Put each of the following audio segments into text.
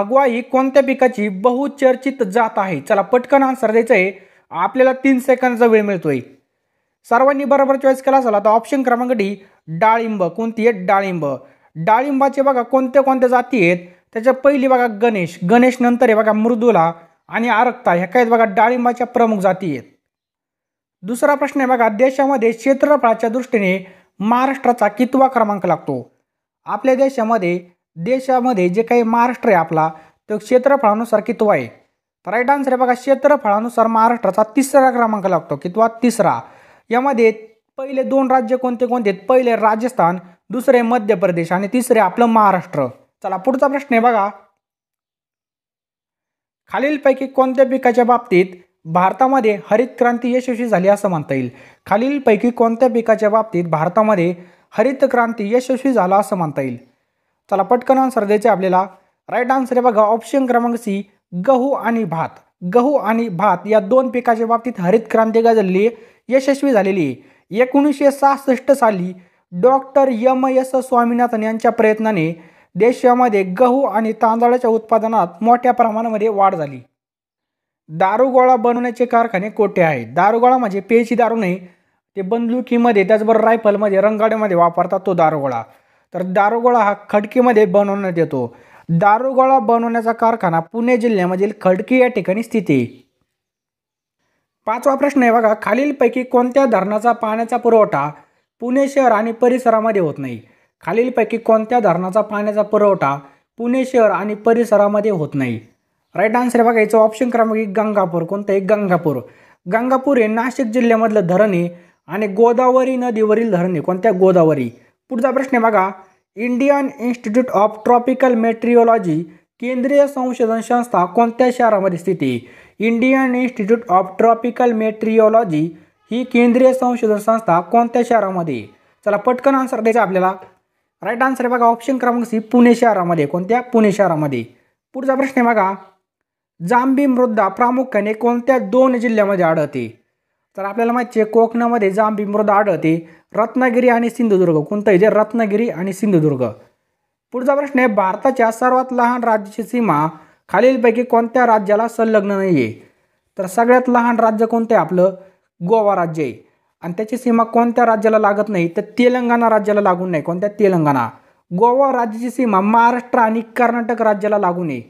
अगवा ही कोणत्या पिकाची बहुचर्चित जात आहे चला पटकन आन्सर द्यायचं आहे आपल्याला तीन सेकंदाचा वेळ मिळतोय सर्वांनी बरोबर चॉईस केला असाल तर ऑप्शन क्रमांक डी डाळिंब कोणती आहे डाळिंब डाळिंबाचे बघा कोणत्या कोणत्या जाती आहेत त्याच्या पहिली बघा गणेश गणेश नंतर आहे बघा मृदुला आणि आरक्ता ह्या काय बघा डाळिंबाच्या प्रमुख जाती आहेत दुसरा प्रश्न आहे बघा देशामध्ये क्षेत्रफळाच्या दृष्टीने महाराष्ट्राचा कितवा क्रमांक लागतो आपल्या देशामध्ये देशामध्ये जे काही महाराष्ट्र आहे आपला तो क्षेत्रफळानुसार कितवा आहे तर राईट आन्सर आहे बघा क्षेत्रफळानुसार महाराष्ट्राचा तिसरा क्रमांक लागतो कितवा तिसरा यामध्ये पहिले दोन राज्य कोणते कोणते पहिले राजस्थान दुसरे मध्य प्रदेश आणि तिसरे आपलं महाराष्ट्र चला पुढचा प्रश्न आहे बघा खालीलपैकी कोणत्या पिकाच्या बाबतीत भारतामध्ये हरित क्रांती यशस्वी झाली असं म्हणता येईल खालीलपैकी कोणत्या पिकाच्या बाबतीत भारतामध्ये हरित क्रांती यशस्वी झाला असं म्हणता येईल चला पटकन आन्सर द्यायचे आपल्याला राईट आन्सर आहे बघा ऑप्शन क्रमांक सी गहू आणि भात गहू आणि भात या दोन पिकाच्या बाबतीत हरित क्रांती गाजली यशस्वी झालेली आहे एकोणीसशे सहासष्ट साली डॉक्टर यम एस स्वामीनाथन यांच्या प्रयत्नाने देशामध्ये गहू आणि तांदळाच्या उत्पादनात मोठ्या प्रमाणामध्ये वाढ झाली दारुगोळा बनवण्याचे कारखाने कोठे आहेत दारुगोळा म्हणजे पेची दारू नाही ते बंदुकीमध्ये त्याचबरोबर रायफलमध्ये रंगाड्यामध्ये वापरतात तो दारुगोळा तर दारुगोळा हा खडकीमध्ये बनवण्यात येतो दारुगोळा बनवण्याचा कारखाना पुणे जिल्ह्यामधील खडकी या ठिकाणी स्थित आहे पाचवा प्रश्न आहे बघा खालीलपैकी कोणत्या धरणाचा पाण्याचा पुरवठा पुणे शहर आणि परिसरामध्ये होत नाही खालीलपैकी कोणत्या धरणाचा पाण्याचा पुरवठा पुणे शहर आणि परिसरामध्ये होत नाही राईट आन्सर बघा याचा ऑप्शन क्रमांक एक गंगापूर कोणतं आहे गंगापूर गंगापूर हे नाशिक जिल्ह्यामधलं धरण आहे आणि गोदावरी नदीवरील धरण आहे कोणत्या गोदावरी पुढचा प्रश्न आहे बघा Indian institute of tropical meteorology केंद्रीय संशोधन संस्था कोणत्या शहरामध्ये स्थित आहे Indian institute of tropical meteorology ही केंद्रीय संशोधन संस्था कोणत्या शहरामध्ये चला पटकन आन्सर द्यायचा आपल्याला राईट आन्सर आहे बघा ऑप्शन क्रमांक सी पुणे शहरामध्ये कोणत्या पुणे शहरामध्ये पुढचा प्रश्न आहे बघा जांबी मृदा प्रामुख्याने कोणत्या दोन जिल्ह्यामध्ये आढळते तर आपल्याला माहिती आहे कोकणामध्ये जांभी मृदा आढळते रत्नागिरी आणि सिंधुदुर्ग कोणतं जे रत्नागिरी आणि सिंधुदुर्ग पुढचा प्रश्न आहे भारताच्या सर्वात लहान राज्याची सीमा खालीलपैकी कोणत्या राज्याला संलग्न नाही आहे तर सगळ्यात लहान राज्य कोणतं आहे आपलं गोवा राज्य आहे आणि त्याची सीमा कोणत्या राज्याला लागत नाही तर तेलंगणा राज्याला लागून नाही कोणत्या तेलंगणा गोवा राज्याची सीमा महाराष्ट्र आणि कर्नाटक राज्याला लागून आहे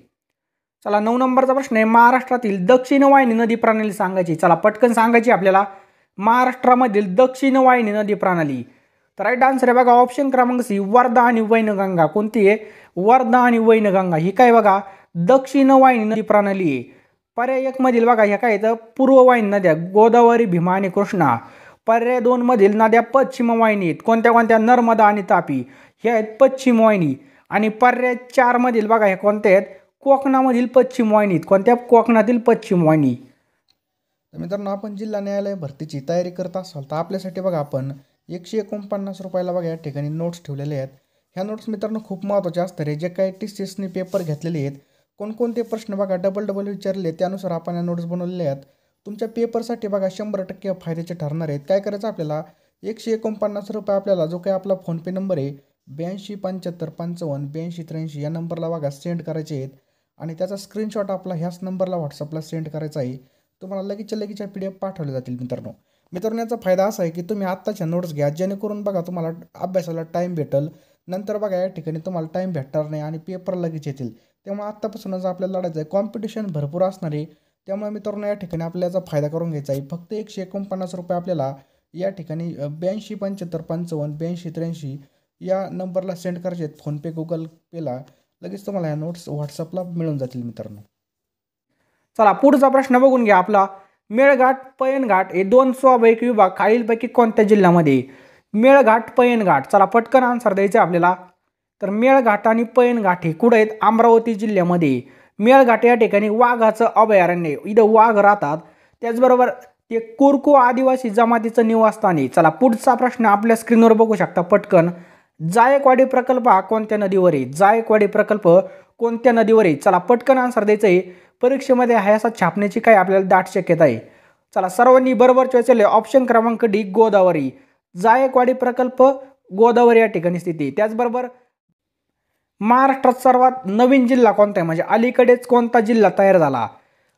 चला नऊ नंबरचा प्रश्न आहे महाराष्ट्रातील दक्षिण वाहिनी नदी प्रणाली सांगायची चला पटकन सांगायची आपल्याला महाराष्ट्रामधील दक्षिण वाहिनी नदी प्रणाली तर राईट आन्सर आहे बघा ऑप्शन क्रमांक सी वर्धा आणि वैनगंगा कोणती आहे वर्धा आणि वैनगंगा ही काय बघा दक्षिण वाहिनी नदी प्रणाली आहे पर्याय एकमधील बघा ह्या काय तर पूर्व वाहिनी नद्या गोदावरी भीमा आणि कृष्णा पर्याय मधील नद्या पश्चिम वाहिनी आहेत कोणत्या कोणत्या नर्मदा आणि तापी ह्या आहेत पश्चिम वाहिनी आणि पर्याय मधील बघा ह्या कोणत्या आहेत कोकणामधील पश्चिम वाहिनीत कोणत्या कोकणातील पश्चिम वाहिनी मित्रांनो आपण जिल्हा न्यायालय भरतीची तयारी करत असाल तर आपल्यासाठी बघा आपण एकशे एकोणपन्नास रुपयाला बघा या ठिकाणी नोट्स ठेवलेले आहेत ह्या नोट्स मित्रांनो खूप महत्त्वाच्या असतात जे काही टी एसनी पेपर घेतलेले आहेत कोणकोणते प्रश्न बघा डबल डबल विचारले त्यानुसार आपण या नोट्स बनवलेल्या आहेत तुमच्या पेपरसाठी बघा शंभर टक्के फायद्याचे ठरणार आहेत काय करायचं आपल्याला एकशे एकोणपन्नास रुपये आपल्याला जो काही आपला फोनपे नंबर आहे ब्याऐंशी पंच्याहत्तर पंचावन्न ब्याऐंशी त्र्याऐंशी या नंबरला बघा सेंड करायचे आहेत आणि त्याचा स्क्रीनशॉट आपला ह्याच नंबरला व्हॉट्सअपला सेंड करायचा आहे तुम्हाला लगेच लगेचच्या पी डी एफ पाठवले जातील मित्रांनो मित्रांनो याचा फायदा असा आहे की तुम्ही आत्ताच्या नोट्स घ्या जेणेकरून बघा तुम्हाला अभ्यासाला टाईम भेटेल नंतर बघा या ठिकाणी तुम्हाला टाईम भेटणार नाही आणि पेपर लगेच येतील त्यामुळे आत्तापासूनच आपल्याला लढायचं आहे कॉम्पिटिशन भरपूर असणार आहे त्यामुळे मित्रांनो या ठिकाणी आपल्याला याचा फायदा करून घ्यायचा आहे फक्त एकशे एकोणपन्नास रुपये आपल्याला या ठिकाणी ब्याऐंशी पंच्याहत्तर पंचावन्न ब्याऐंशी त्र्याऐंशी या नंबरला सेंड करायचे आहेत फोनपे गुगल पेला लगेच तुम्हाला या नोट्स व्हॉट्सअपला मिळून जातील मित्रांनो चला पुढचा प्रश्न बघून घ्या आपला मेळघाट पयनघाट हे दोन स्वाभाविक विभाग खालीलपैकी कोणत्या जिल्ह्यामध्ये मेळघाट पयनघाट चला पटकन आन्सर द्यायचं आपल्याला तर मेळघाट आणि पयनघाट हे कुठं आहेत अमरावती जिल्ह्यामध्ये मेळघाट या ठिकाणी वाघाचं अभयारण्य इथं वाघ राहतात त्याचबरोबर ते कुरकू आदिवासी जमातीचं निवासस्थान आहे चला पुढचा प्रश्न आपल्या स्क्रीनवर बघू शकता पटकन जायकवाडी प्रकल्प हा कोणत्या नदीवर आहे जायकवाडी प्रकल्प कोणत्या नदीवर आहे चला पटकन आन्सर द्यायचं आहे परीक्षेमध्ये हा असा छापण्याची काय आपल्याला दाट शक्यता आहे चला सर्वांनी बरोबर चॉईस ऑप्शन क्रमांक डी गोदावरी जायकवाडी प्रकल्प गोदावरी या ठिकाणी स्थिती त्याचबरोबर महाराष्ट्रात सर्वात नवीन जिल्हा कोणता आहे म्हणजे अलीकडेच कोणता जिल्हा तयार झाला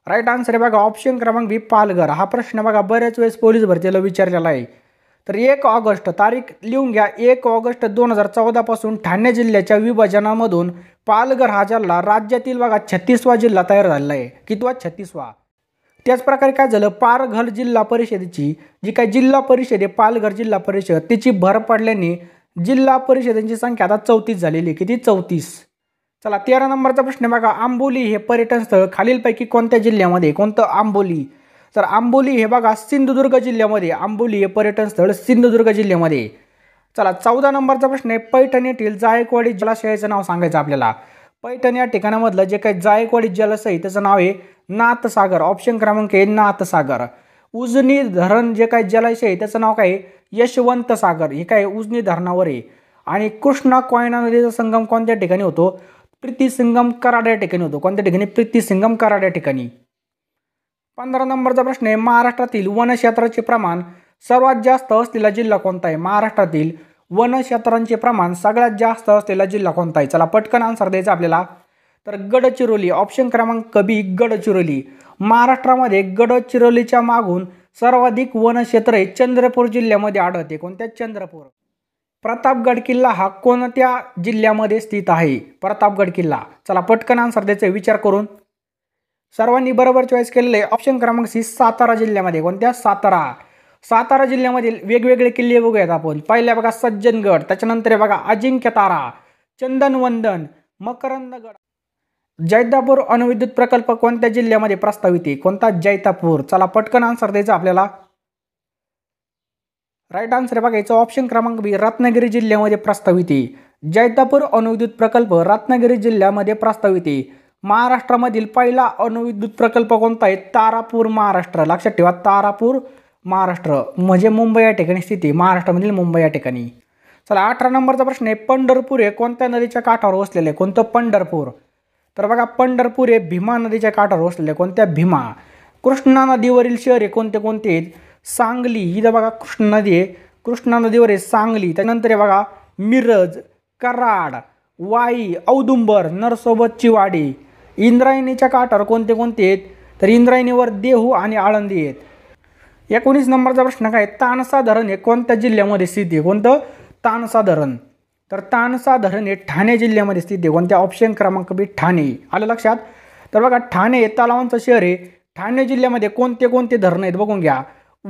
राईट आन्सर आहे बघा ऑप्शन क्रमांक बी पालघर हा प्रश्न बघा बऱ्याच वेळेस पोलीस भरतीला विचारलेला आहे तर एक ऑगस्ट तारीख लिहून घ्या एक ऑगस्ट दोन हजार चौदापासून ठाणे जिल्ह्याच्या विभाजनामधून पालघर हा जिल्हा राज्यातील बघा छत्तीसवा जिल्हा तयार झालेला आहे कितवा छत्तीसवा त्याचप्रकारे काय झालं पालघर जिल्हा परिषदेची जी काय जिल्हा परिषद आहे पालघर जिल्हा परिषद तिची भर पडल्याने जिल्हा परिषदेची संख्या आता चौतीस झालेली आहे किती चौतीस चला तेरा नंबरचा प्रश्न बघा आंबोली हे पर्यटन स्थळ खालीलपैकी कोणत्या जिल्ह्यामध्ये कोणतं आंबोली तर आंबोली हे बघा सिंधुदुर्ग जिल्ह्यामध्ये आंबोली हे पर्यटन स्थळ सिंधुदुर्ग जिल्ह्यामध्ये चला चौदा नंबरचा प्रश्न आहे पैठण येथील जायकवाडी जलाशयाचं नाव सांगायचं आपल्याला पैठण या ठिकाणामधलं जे काही जायकवाडी जलाशय त्याचं नाव आहे नाथसागर ऑप्शन क्रमांक आहे नाथसागर उजनी धरण जे काय जलाशय आहे त्याचं नाव काय यशवंत सागर हे काय उजनी धरणावर आहे आणि कृष्णा कोयना नदीचा संगम कोणत्या ठिकाणी होतो प्रीती संगम कराड या ठिकाणी होतो कोणत्या ठिकाणी प्रीती संगम कराड या ठिकाणी पंधरा नंबरचा प्रश्न आहे महाराष्ट्रातील वनक्षेत्राचे प्रमाण सर्वात जास्त असलेला जिल्हा कोणता आहे महाराष्ट्रातील वनक्षेत्रांचे प्रमाण सगळ्यात जास्त असलेला जिल्हा कोणता आहे चला पटकन आन्सर द्यायचं आपल्याला तर गडचिरोली ऑप्शन क्रमांक बी गडचिरोली महाराष्ट्रामध्ये गडचिरोलीच्या मागून सर्वाधिक वनक्षेत्र हे चंद्रपूर जिल्ह्यामध्ये आढळते कोणत्या चंद्रपूर प्रतापगड किल्ला हा कोणत्या जिल्ह्यामध्ये स्थित आहे प्रतापगड किल्ला चला पटकन आन्सर द्यायचं विचार करून सर्वांनी बरोबर चॉईस केलेले आहे ऑप्शन क्रमांक सी सातारा जिल्ह्यामध्ये कोणत्या सातारा सातारा जिल्ह्यामधील वेगवेगळे किल्ले बघूयात आपण पहिल्या बघा सज्जनगड त्याच्यानंतर बघा अजिंक्यतारा चंदनवंदन मकरंदगड जैतापूर अणुविद्युत प्रकल्प कोणत्या जिल्ह्यामध्ये प्रस्तावित आहे कोणता जैतापूर चला पटकन आन्सर द्यायचा आपल्याला राईट आन्सर बघा याचा ऑप्शन क्रमांक बी रत्नागिरी जिल्ह्यामध्ये प्रस्तावित आहे जैतापूर अणुविद्युत प्रकल्प रत्नागिरी जिल्ह्यामध्ये प्रस्तावित आहे महाराष्ट्रामधील पहिला अणुविद्युत प्रकल्प कोणता आहे तारापूर महाराष्ट्र लक्षात ठेवा तारापूर महाराष्ट्र म्हणजे मुंबई या ठिकाणी स्थिती महाराष्ट्रामधील मुंबई या ठिकाणी चला अठरा नंबरचा प्रश्न आहे पंढरपूर हे कोणत्या नदीच्या काठावर वसलेलं आहे कोणतं पंढरपूर तर बघा पंढरपूर हे भीमा नदीच्या काठावर आहे कोणत्या भीमा कृष्णा नदीवरील शहरे कोणते कोणते आहेत सांगली ही जर बघा कृष्णा नदी आहे कृष्णा नदीवर आहे सांगली त्यानंतर आहे बघा मिरज कराड वाई औदुंबर नरसोबतची वाडी इंद्रायणीच्या काठावर कोणते कोणते आहेत तर इंद्रायणीवर देहू आणि आळंदी आहेत एकोणीस नंबरचा प्रश्न काय तानसा धरण हे कोणत्या जिल्ह्यामध्ये स्थित आहे कोणतं तानसा धरण तर तानसा धरण हे ठाणे जिल्ह्यामध्ये स्थित आहे कोणत्या ऑप्शन क्रमांक बी ठाणे आलं लक्षात तर बघा ठाणे हे तलावांचं शहर आहे ठाणे जिल्ह्यामध्ये कोणते कोणते धरण आहेत बघून घ्या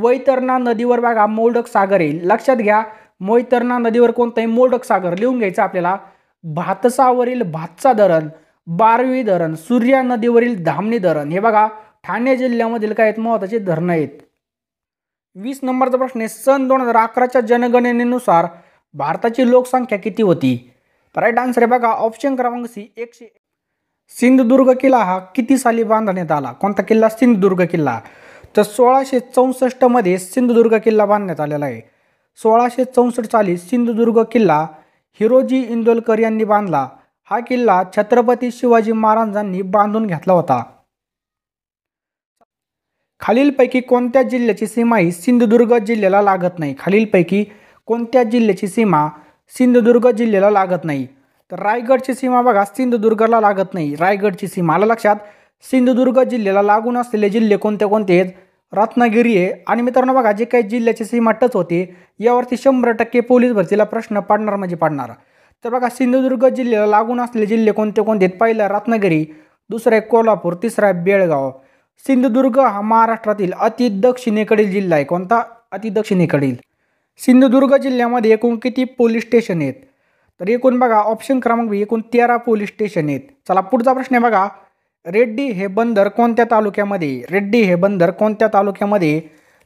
वैतरणा नदीवर बघा मोडक सागर येईल लक्षात घ्या वैतरणा नदीवर कोणतंही मोडक सागर लिहून घ्यायचं आपल्याला भातसावरील भातसा धरण बारवी धरण सूर्या नदीवरील धामणी धरण हे बघा ठाणे जिल्ह्यामधील काय आहेत महत्त्वाचे धरणं आहेत वीस नंबरचा प्रश्न आहे सन दोन हजार अकराच्या जनगणनेनुसार भारताची लोकसंख्या किती होती राईट आन्सर आहे बघा ऑप्शन क्रमांक सी एकशे सिंधुदुर्ग किल्ला हा किती साली बांधण्यात आला कोणता किल्ला सिंधुदुर्ग किल्ला तर सोळाशे चौसष्टमध्ये सिंधुदुर्ग किल्ला बांधण्यात आलेला आहे सोळाशे चौसष्ट साली सिंधुदुर्ग किल्ला हिरोजी इंदोलकर यांनी बांधला हा किल्ला छत्रपती शिवाजी महाराजांनी बांधून घेतला होता खालीलपैकी कोणत्या जिल्ह्याची सीमा ही सिंधुदुर्ग जिल्ह्याला लागत नाही खालीलपैकी कोणत्या जिल्ह्याची सीमा सिंधुदुर्ग जिल्ह्याला लागत नाही तर रायगडची सीमा बघा सिंधुदुर्गला लागत नाही रायगडची सीमा आला लक्षात सिंधुदुर्ग जिल्ह्याला लागून असलेले जिल्हे कोणते कोणते आहेत रत्नागिरी आहे आणि मित्रांनो बघा जे काही जिल्ह्याची सीमा टच होते यावरती शंभर टक्के पोलीस भरतीला प्रश्न पाडणार म्हणजे पाडणार तर बघा सिंधुदुर्ग जिल्ह्याला लागून असलेले जिल्हे कोणते कोणते आहेत पहिला रत्नागिरी दुसरं आहे कोल्हापूर तिसरा आहे बेळगाव सिंधुदुर्ग हा महाराष्ट्रातील अति दक्षिणेकडील जिल्हा आहे कोणता अति दक्षिणेकडील सिंधुदुर्ग जिल्ह्यामध्ये एकूण किती पोलीस स्टेशन आहेत तर एकूण बघा ऑप्शन क्रमांक बी एकूण तेरा पोलीस स्टेशन आहेत चला पुढचा प्रश्न आहे बघा रेड्डी हे बंदर कोणत्या तालुक्यामध्ये रेड्डी हे बंदर कोणत्या तालुक्यामध्ये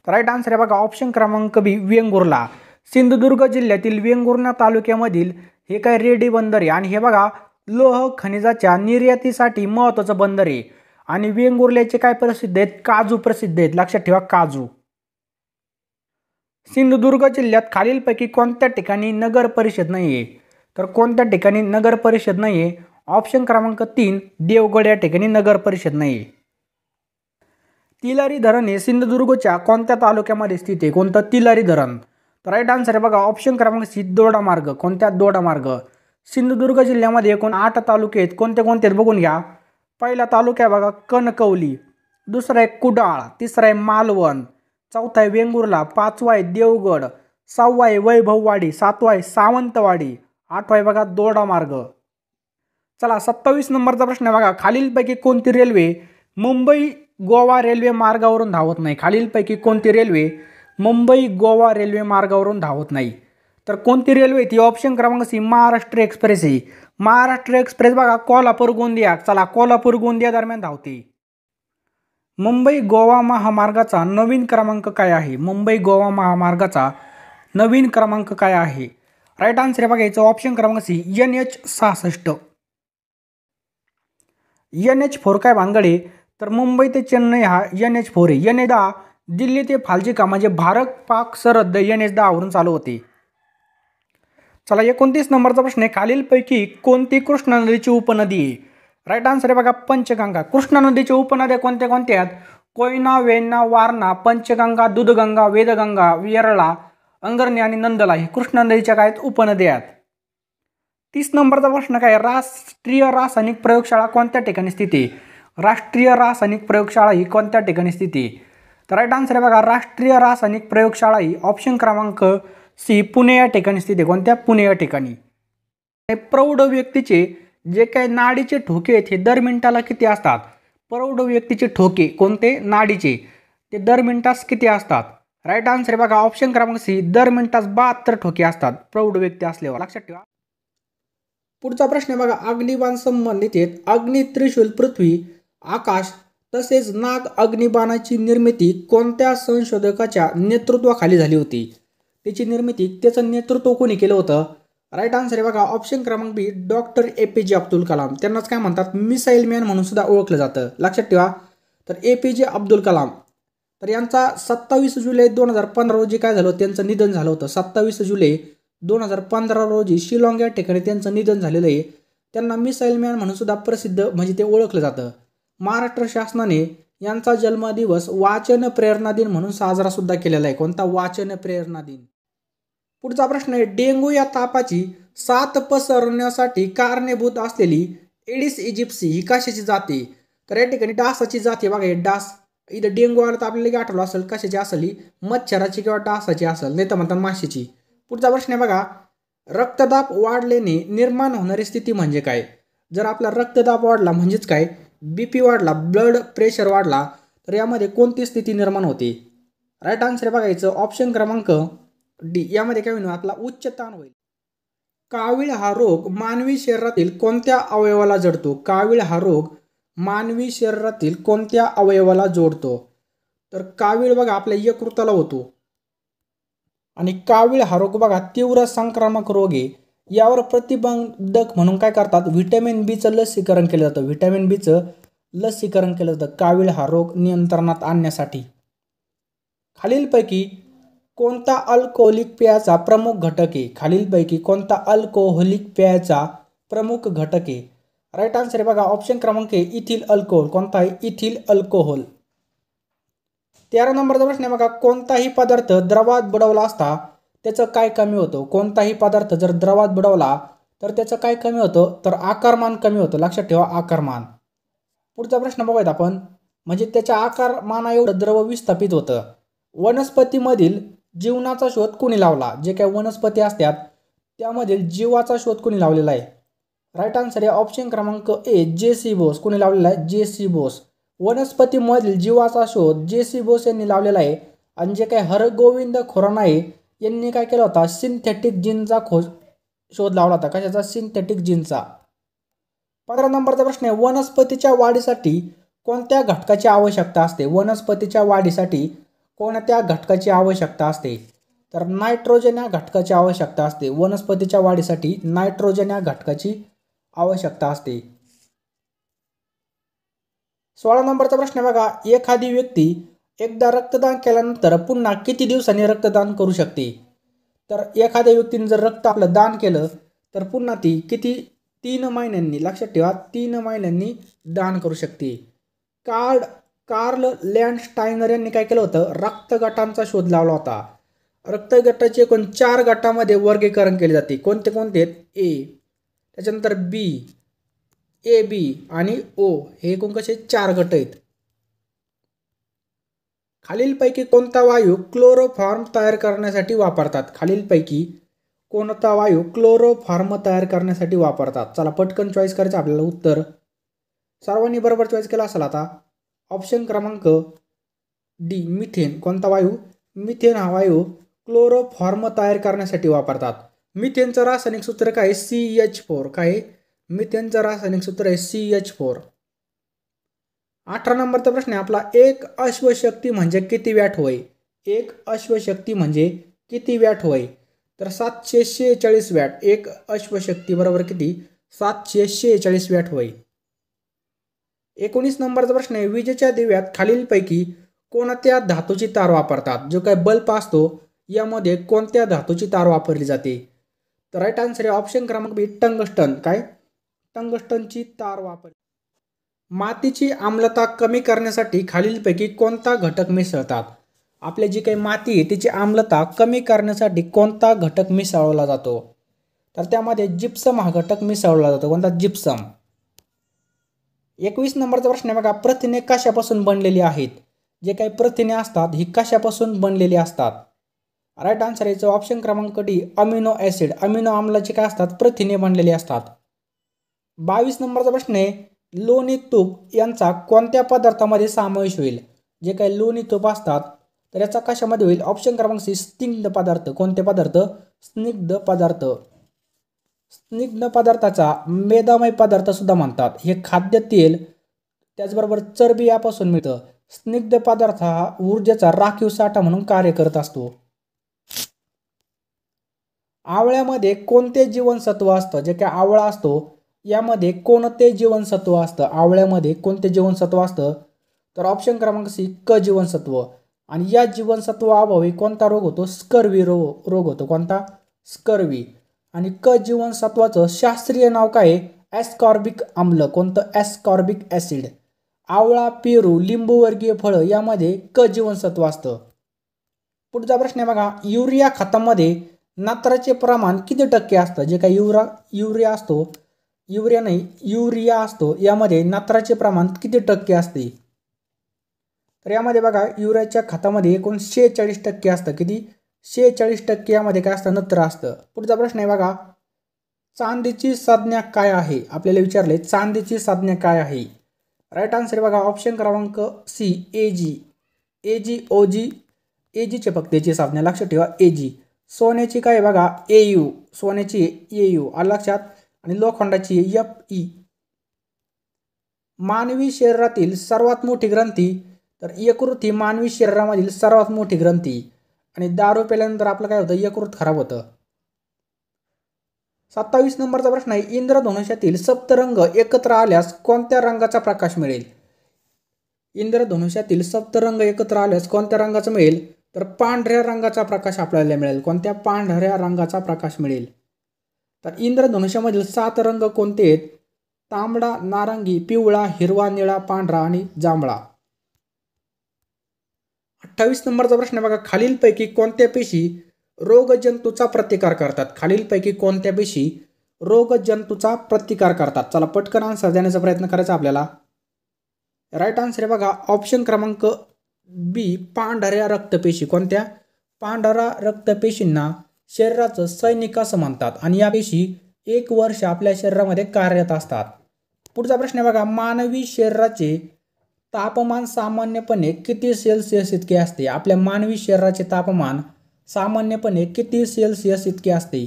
तर राईट आन्सर आहे बघा ऑप्शन क्रमांक बी वेंगुर्ला सिंधुदुर्ग जिल्ह्यातील वेंगुर्ला तालुक्यामधील हे काय रेडी बंदर आहे आणि हे बघा लोह खनिजाच्या निर्यातीसाठी महत्त्वाचं बंदर आहे आणि वेंगुर्ल्याचे काय प्रसिद्ध आहेत काजू प्रसिद्ध आहेत लक्षात ठेवा काजू सिंधुदुर्ग जिल्ह्यात खालीलपैकी कोणत्या ठिकाणी नगर परिषद नाही आहे तर कोणत्या ठिकाणी नगर परिषद नाही आहे ऑप्शन क्रमांक तीन देवगड या ठिकाणी नगर परिषद नाही आहे तिलारी धरण हे सिंधुदुर्गच्या कोणत्या तालुक्यामध्ये स्थित आहे कोणतं तिलारी धरण राईट आन्सर आहे बघा ऑप्शन क्रमांक सी दोडा मार्ग कोणत्या दोडा मार्ग सिंधुदुर्ग जिल्ह्यामध्ये एकूण आठ तालुके आहेत कोणते कोणते आहेत बघून घ्या पहिला तालुका आहे बघा कणकवली दुसरा आहे कुडाळ तिसरा आहे मालवण चौथा आहे वेंगुर्ला पाचवा आहे देवगड सहावा आहे वैभववाडी सातवा आहे सावंतवाडी आठवा आहे बघा दोडा मार्ग चला सत्तावीस नंबरचा प्रश्न आहे बघा खालीलपैकी कोणती रेल्वे मुंबई गोवा रेल्वे मार्गावरून धावत नाही खालीलपैकी कोणती रेल्वे मुंबई गोवा रेल्वे मार्गावरून धावत नाही तर कोणती रेल्वे ती ऑप्शन क्रमांक सी महाराष्ट्र एक्सप्रेस आहे महाराष्ट्र एक्सप्रेस बघा कोल्हापूर गोंदिया चला कोल्हापूर गोंदिया दरम्यान धावते मुंबई गोवा महामार्गाचा नवीन क्रमांक काय आहे मुंबई गोवा महामार्गाचा नवीन क्रमांक काय आहे राईट आन्सर आहे बघा याचा ऑप्शन क्रमांक सी एन एच सहासष्ट एन एच फोर काय भानगडे तर मुंबई ते चेन्नई हा एन एच फोर आहे एन ए दहा दिल्ली ते फाल्जिका म्हणजे भारत पाक सरहद येणे आवरून चालू होते चला एकोणतीस नंबरचा प्रश्न आहे खालीलपैकी कोणती कृष्णा नदीची उपनदी आहे राईट आन्सर आहे बघा पंचगंगा कृष्णा नदीच्या उपनद्या कोणत्या कोणत्या आहेत कोयना वेन्ना वारणा पंचगंगा दूधगंगा वेदगंगा वेरळा अंगरणी आणि नंदला ही कृष्णा नदीच्या काय उपनद्या आहेत तीस नंबरचा प्रश्न काय राष्ट्रीय रासायनिक प्रयोगशाळा कोणत्या ठिकाणी स्थिती राष्ट्रीय रासायनिक प्रयोगशाळा ही कोणत्या ठिकाणी स्थिती तर राईट आन्सर आहे बघा राष्ट्रीय रासायनिक प्रयोगशाळा ही ऑप्शन क्रमांक सी पुणे या ठिकाणी स्थिती आहे कोणत्या पुणे या ठिकाणी प्रौढ व्यक्तीचे जे काही नाडीचे ठोके आहेत हे दर मिनिटाला किती असतात प्रौढ व्यक्तीचे ठोके कोणते नाडीचे ते दर मिनिटास किती असतात राईट आन्सर आहे बघा ऑप्शन क्रमांक सी दर मिनिटास बहात्तर ठोके असतात प्रौढ व्यक्ती असल्यावर लक्षात ठेवा पुढचा प्रश्न आहे बघा अग्निबाण संबंधित आहेत अग्नि त्रिशूल पृथ्वी आकाश तसेच नाग अग्निबाणाची निर्मिती कोणत्या संशोधकाच्या नेतृत्वाखाली झाली होती त्याची निर्मिती त्याचं नेतृत्व कोणी केलं होतं राईट आन्सर आहे बघा ऑप्शन क्रमांक बी डॉक्टर ए पी जे अब्दुल कलाम त्यांनाच काय म्हणतात मिसाईल मॅन म्हणून सुद्धा ओळखलं जातं लक्षात ठेवा तर ए पी जे अब्दुल कलाम तर यांचा सत्तावीस जुलै दोन हजार पंधरा रोजी काय झालं त्यांचं निधन झालं होतं सत्तावीस जुलै दोन हजार पंधरा रोजी शिलाँग या ठिकाणी त्यांचं निधन झालेलं आहे त्यांना मिसाईल मॅन म्हणून सुद्धा प्रसिद्ध म्हणजे ते ओळखलं जातं महाराष्ट्र शासनाने यांचा जन्मदिवस वाचन प्रेरणा दिन म्हणून साजरा सुद्धा केलेला आहे कोणता वाचन प्रेरणा दिन पुढचा प्रश्न आहे डेंगू या तापाची साथ पसरण्यासाठी कारणीभूत असलेली एडिस इजिप्सी ही कशाची जाते तर या ठिकाणी डासाची जाती बघा डास इथं डेंगू आला तर आपल्याला आठवलं असेल कशाची असेल ही मच्छराची किंवा डासाची असेल नाही तर म्हणतात माशीची पुढचा प्रश्न आहे बघा रक्तदाब वाढल्याने निर्माण होणारी स्थिती म्हणजे काय जर आपला रक्तदाब वाढला म्हणजेच काय बी पी वाढला ब्लड प्रेशर वाढला तर यामध्ये कोणती स्थिती निर्माण होते राईट आन्सर बघायचं ऑप्शन क्रमांक डी यामध्ये काय होईल आपला उच्च ताण होईल कावीळ हा रोग मानवी शरीरातील कोणत्या अवयवाला जडतो कावीळ हा रोग मानवी शरीरातील कोणत्या अवयवाला जोडतो तर कावीळ बघा आपल्या यकृताला होतो आणि कावीळ हा रोग बघा तीव्र संक्रामक रोग आहे यावर प्रतिबंधक म्हणून काय करतात व्हिटॅमिन बीचं लसीकरण केलं जातं व्हिटॅमिन बीचं लसीकरण केलं जातं कावीळ हा रोग नियंत्रणात आणण्यासाठी खालीलपैकी कोणता अल्कोहोलिक पेयाचा प्रमुख घटक आहे खालीलपैकी कोणता अल्कोहोलिक पेयाचा प्रमुख घटक आहे राईट आन्सर आहे बघा ऑप्शन क्रमांक आहे इथिल अल्कोहोल कोणता आहे इथिल अल्कोहोल तेरा नंबरचा प्रश्न आहे बघा कोणताही पदार्थ द्रवात बुडवला असता त्याचं काय कमी होतं कोणताही पदार्थ जर द्रवात बुडवला तर त्याचं काय कमी होतं तर आकारमान कमी होतं लक्षात ठेवा आकारमान पुढचा प्रश्न बघूयात आपण म्हणजे त्याच्या आकारमाना एवढं द्रव विस्थापित होतं वनस्पतीमधील जीवनाचा शोध कोणी लावला जे काही वनस्पती असतात त्यामधील जीवाचा शोध कोणी लावलेला आहे राईट आन्सर आहे ऑप्शन क्रमांक ए जे सी बोस कोणी लावलेला आहे जे सी बोस वनस्पतीमधील जीवाचा शोध जे सी बोस यांनी लावलेला आहे आणि जे काही हरगोविंद खुराना आहे यांनी काय केला होता सिंथेटिक जीनचा खोज शोध लावला होता कशाचा सिंथेटिक जीनचा पंधरा नंबरचा प्रश्न आहे वनस्पतीच्या वाढीसाठी कोणत्या घटकाची आवश्यकता असते वनस्पतीच्या वाढीसाठी कोणत्या घटकाची आवश्यकता असते तर नायट्रोजन या घटकाची आवश्यकता असते वनस्पतीच्या वाढीसाठी नायट्रोजन या घटकाची आवश्यकता असते सोळा नंबरचा प्रश्न बघा एखादी व्यक्ती एकदा रक्तदान केल्यानंतर पुन्हा किती दिवसांनी रक्तदान करू शकते तर एखाद्या व्यक्तीने जर रक्त आपलं दान केलं तर पुन्हा ती किती तीन महिन्यांनी लक्षात ठेवा तीन महिन्यांनी दान करू शकते कार्ड कार्ल लँडस्टायनर यांनी काय केलं होतं रक्त गटांचा शोध लावला होता रक्तगटाचे एकूण चार गटामध्ये वर्गीकरण केले जाते कोणते कोणते ए त्याच्यानंतर बी ए बी आणि ओ हे एकूण कसे चार गट आहेत खालीलपैकी कोणता वायू क्लोरोफॉर्म तयार करण्यासाठी वापरतात खालीलपैकी कोणता वायू क्लोरोफॉर्म तयार करण्यासाठी वापरतात चला पटकन चॉईस करायचं आपल्याला उत्तर सर्वांनी बरोबर चॉईस केला असेल आता ऑप्शन क्रमांक डी मिथेन कोणता वायू मिथेन हा वायू क्लोरोफॉर्म तयार करण्यासाठी वापरतात मिथेनचं रासायनिक सूत्र काय सी एच फोर काय मिथेनचं रासायनिक सूत्र आहे सी एच फोर अठरा नंबरचा प्रश्न आहे आपला एक अश्वशक्ती म्हणजे किती वॅट होय एक अश्वशक्ती म्हणजे किती वॅट होय तर सातशे शेहेचाळीस वॅट एक अश्वशक्ती बरोबर किती सातशे शेहेचाळीस वॅट होय एकोणीस नंबरचा प्रश्न आहे विजेच्या दिव्यात खालीलपैकी कोणत्या धातूची तार वापरतात जो काय बल्ब असतो यामध्ये कोणत्या धातूची तार वापरली जाते तर राईट आन्सर आहे ऑप्शन क्रमांक बी टंगस्टन काय टंगस्टनची तार वापर मातीची आम्लता कमी करण्यासाठी खालीलपैकी कोणता घटक मिसळतात आपल्या जी काही माती आहे तिची आम्लता कमी करण्यासाठी कोणता घटक मिसळवला जातो तर त्यामध्ये जिप्सम हा घटक मिसळला जातो कोणता जिप्सम एकवीस नंबरचा प्रश्न आहे बघा प्रथिने कशापासून बनलेली आहेत जे काही प्रथिने असतात ही कशापासून बनलेली असतात राईट आन्सर याचं ऑप्शन क्रमांक डी अमिनो ॲसिड अमिनो आम्लाचे काय असतात प्रथिने बनलेली असतात बावीस नंबरचा प्रश्न आहे लोणी तूप यांचा कोणत्या पदार्थामध्ये समावेश होईल जे काही लोणी तूप असतात तर याचा कशामध्ये होईल ऑप्शन क्रमांक सी स्निग्ध पदार्थ कोणते पदार्थ स्निग्ध पदार्थ स्निग्ध पदार्थाचा मेदामय पदार्थ सुद्धा म्हणतात हे खाद्य तेल त्याचबरोबर चरबी यापासून मिळतं स्निग्ध पदार्थ हा ऊर्जेचा राखीव साठा म्हणून कार्य करत असतो आवळ्यामध्ये कोणते जीवनसत्व असतं जे काय आवळा असतो यामध्ये कोणते जीवनसत्व असतं आवळ्यामध्ये कोणते जीवनसत्व असतं तर ऑप्शन क्रमांक सी क जीवनसत्व आणि या जीवनसत्वाअभावी कोणता रोग होतो स्कर्वी रोग रोग होतो कोणता स्कर्वी आणि क जीवनसत्वाचं शास्त्रीय नाव काय आहे ॲस्कॉर्बिक आम्ल कोणतं ॲस्कॉर्बिक ॲसिड आवळा पेरू लिंबूवर्गीय फळं यामध्ये क जीवनसत्व असतं पुढचा प्रश्न आहे बघा युरिया खतामध्ये नात्राचे प्रमाण किती टक्के असतं जे काही युरा युरिया असतो युरिया नाही युरिया असतो यामध्ये नात्राचे प्रमाण किती टक्के असते तर यामध्ये बघा युरियाच्या खतामध्ये एकूण शेहेचाळीस टक्के असतं किती शेहेचाळीस टक्के यामध्ये काय असतं नत्र असतं पुढचा प्रश्न आहे बघा चांदीची संज्ञा काय आहे आपल्याला विचारले चांदीची संज्ञा काय आहे राईट आन्सर बघा ऑप्शन क्रमांक C A G A G O G A जीचे फक्त याची संज्ञा लक्षात ठेवा ए जी सोन्याची काय बघा ए यू सोन्याची ए यू आ लक्षात आणि लोखंडाची एफ ई e. मानवी शरीरातील सर्वात मोठी ग्रंथी तर यकृत ही मानवी शरीरामधील सर्वात मोठी ग्रंथी आणि दारू पेल्यानंतर आपलं काय होतं यकृत खराब होतं सत्तावीस नंबरचा प्रश्न आहे इंद्रधनुष्यातील सप्तरंग एकत्र आल्यास कोणत्या रंगाचा प्रकाश मिळेल इंद्रधनुष्यातील सप्तरंग एकत्र आल्यास कोणत्या रंगाचा मिळेल तर पांढऱ्या रंगाचा प्रकाश आपल्याला मिळेल कोणत्या पांढऱ्या रंगाचा प्रकाश मिळेल तर इंद्रधनुष्यामधील सात रंग कोणते आहेत तांबडा नारंगी पिवळा हिरवा निळा पांढरा आणि जांभळा अठ्ठावीस नंबरचा प्रश्न बघा खालीलपैकी कोणत्या पेशी रोगजंतूचा प्रतिकार करतात खालीलपैकी कोणत्या पेशी रोगजंतूचा प्रतिकार करतात चला पटकन आन्सर देण्याचा प्रयत्न करायचा आपल्याला राईट आन्सर आहे बघा ऑप्शन क्रमांक बी पांढऱ्या रक्तपेशी कोणत्या पांढऱ्या रक्तपेशींना शरीराचं असं म्हणतात आणि या पेशी एक वर्ष आपल्या शरीरामध्ये कार्यरत असतात पुढचा प्रश्न बघा मानवी शरीराचे तापमान सामान्यपणे किती सेल्सिअस इतके असते आपल्या मानवी शरीराचे तापमान सामान्यपणे किती सेल्सिअस इतके असते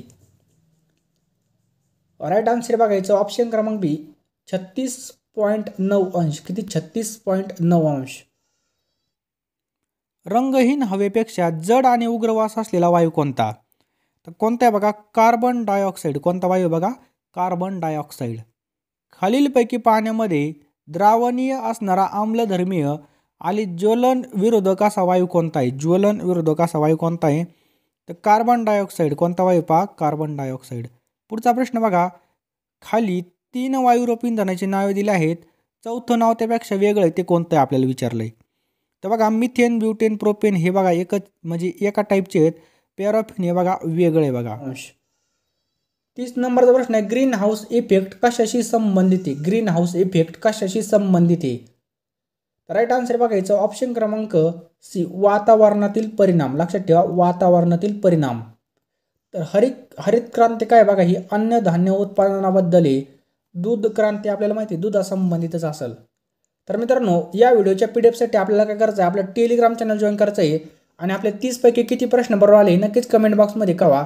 राईट आन्सर बघायचं ऑप्शन क्रमांक बी छत्तीस पॉईंट नऊ अंश किती छत्तीस पॉईंट नऊ अंश रंगहीन हवेपेक्षा जड आणि उग्रवास असलेला वायू कोणता तर कोणता आहे बघा कार्बन डायऑक्साईड कोणता वायू बघा कार्बन डायऑक्साईड खालीलपैकी पाण्यामध्ये द्रावणीय असणारा आम्लधर्मीय आणि ज्वलन विरोधक असा वायू कोणता आहे ज्वलन विरोधक असा वायू कोणता आहे तर कार्बन डायऑक्साईड कोणता वायू पहा कार्बन डायऑक्साईड पुढचा प्रश्न बघा खाली तीन वायुरोप इंधनाची नावे दिले आहेत चौथं नाव त्यापेक्षा वेगळं आहे ते कोणतं आहे आपल्याला विचारलं आहे तर बघा मिथेन ब्युटेन प्रोपेन हे बघा एकच म्हणजे एका टाईपचे आहेत पेअर ऑफ हे बघा वेगळे बघा तीस नंबरचा प्रश्न आहे ग्रीन हाऊस इफेक्ट कशाशी संबंधित आहे ग्रीन हाऊस इफेक्ट कशाशी संबंधित आहे तर राईट आन्सर बघायचं ऑप्शन क्रमांक सी वातावरणातील परिणाम लक्षात ठेवा वातावरणातील परिणाम तर हरित हरित क्रांती काय बघा ही अन्नधान्य उत्पादनाबद्दल आहे दूध क्रांती आपल्याला माहिती आहे दुधासंबंधितच असेल तर मित्रांनो या व्हिडिओच्या पी डी एफसाठी आपल्याला काय करायचं आहे आपलं टेलिग्राम चॅनल जॉईन करायचं आहे आणि आपल्या तीसपैकी किती प्रश्न बरोबर आले नक्कीच कमेंट बॉक्समध्ये कळवा